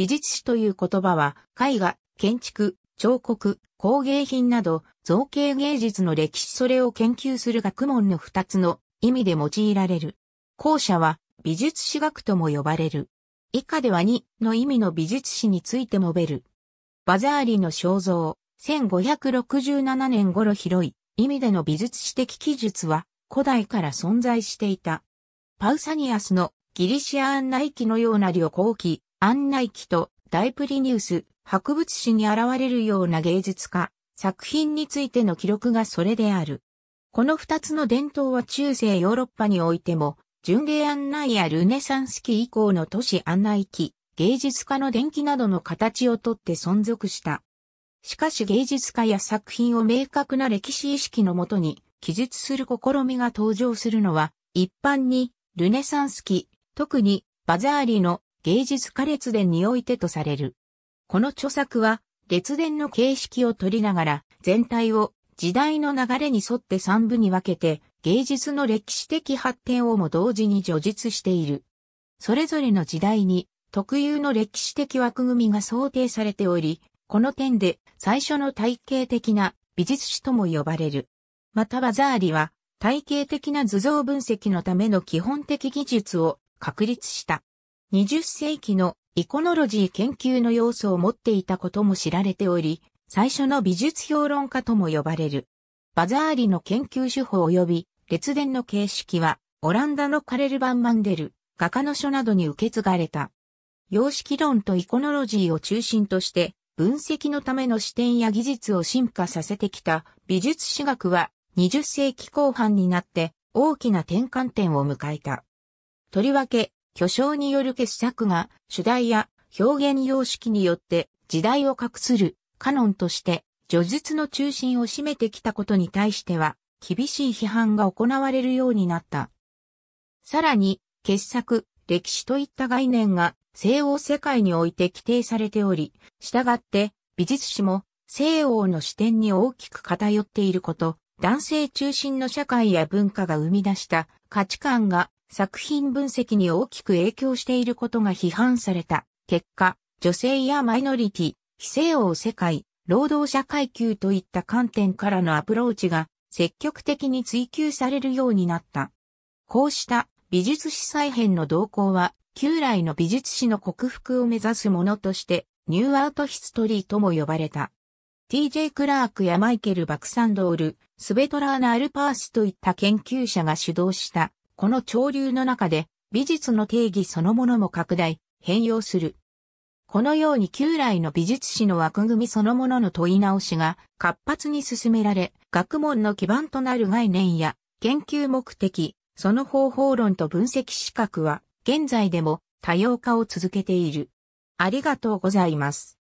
美術史という言葉は、絵画、建築、彫刻、工芸品など、造形芸術の歴史それを研究する学問の二つの意味で用いられる。後者は、美術史学とも呼ばれる。以下では2の意味の美術史について述べる。バザーリの肖像、1567年頃広い意味での美術史的記述は古代から存在していた。パウサニアスのギリシア案内記のような旅行記、案内記と大プリニウス、博物誌に現れるような芸術家、作品についての記録がそれである。この二つの伝統は中世ヨーロッパにおいても、巡礼案内やルネサンス期以降の都市案内期、芸術家の伝記などの形をとって存続した。しかし芸術家や作品を明確な歴史意識のもとに記述する試みが登場するのは、一般にルネサンス期、特にバザーリの芸術家列伝においてとされる。この著作は、列伝の形式を取りながら、全体を時代の流れに沿って三部に分けて、芸術の歴史的発展をも同時に叙述している。それぞれの時代に特有の歴史的枠組みが想定されており、この点で最初の体系的な美術史とも呼ばれる。またバザーリは体系的な図像分析のための基本的技術を確立した。20世紀のイコノロジー研究の要素を持っていたことも知られており、最初の美術評論家とも呼ばれる。バザーリの研究手法及び列伝の形式は、オランダのカレル・バン・マンデル、画家の書などに受け継がれた。様式論とイコノロジーを中心として、分析のための視点や技術を進化させてきた美術史学は20世紀後半になって大きな転換点を迎えた。とりわけ巨匠による傑作が主題や表現様式によって時代を隠するカノンとして叙述の中心を占めてきたことに対しては厳しい批判が行われるようになった。さらに傑作、歴史といった概念が西欧世界において規定されており、従って美術史も西欧の視点に大きく偏っていること、男性中心の社会や文化が生み出した価値観が作品分析に大きく影響していることが批判された。結果、女性やマイノリティ、非西欧世界、労働者階級といった観点からのアプローチが積極的に追求されるようになった。こうした美術史再編の動向は、旧来の美術史の克服を目指すものとして、ニューアートヒストリーとも呼ばれた。TJ クラークやマイケル・バクサンドール、スベトラーナ・アルパースといった研究者が主導したこの潮流の中で美術の定義そのものも拡大、変容する。このように旧来の美術史の枠組みそのものの問い直しが活発に進められ、学問の基盤となる概念や研究目的、その方法論と分析資格は現在でも多様化を続けている。ありがとうございます。